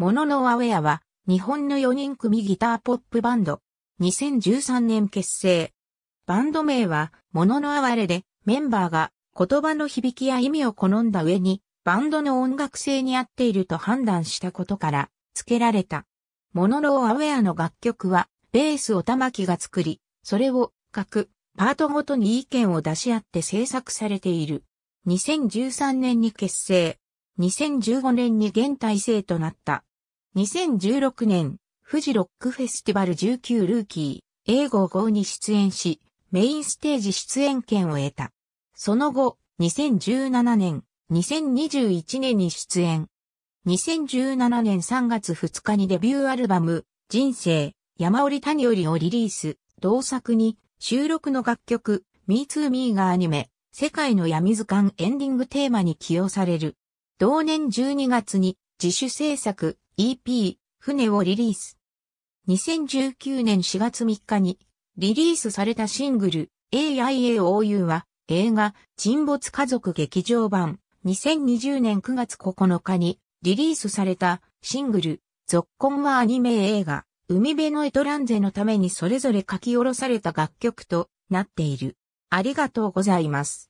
モノノアウェアは、日本の4人組ギターポップバンド。2013年結成。バンド名は、モノノアワレで、メンバーが言葉の響きや意味を好んだ上に、バンドの音楽性に合っていると判断したことから、付けられた。モノノアウェアの楽曲は、ベースを玉木が作り、それを各パートごとに意見を出し合って制作されている。2013年に結成。2015年に現体制となった。2016年、富士ロックフェスティバル19ルーキー、英語号に出演し、メインステージ出演権を得た。その後、2017年、2021年に出演。2017年3月2日にデビューアルバム、人生、山折谷折をリリース、同作に、収録の楽曲、Me Too Me がアニメ、世界の闇図鑑エンディングテーマに起用される。同年12月に、自主制作、EP、船をリリース。2019年4月3日にリリースされたシングル AIAOU は映画沈没家族劇場版2020年9月9日にリリースされたシングル続婚はアニメ映画海辺のエトランゼのためにそれぞれ書き下ろされた楽曲となっている。ありがとうございます。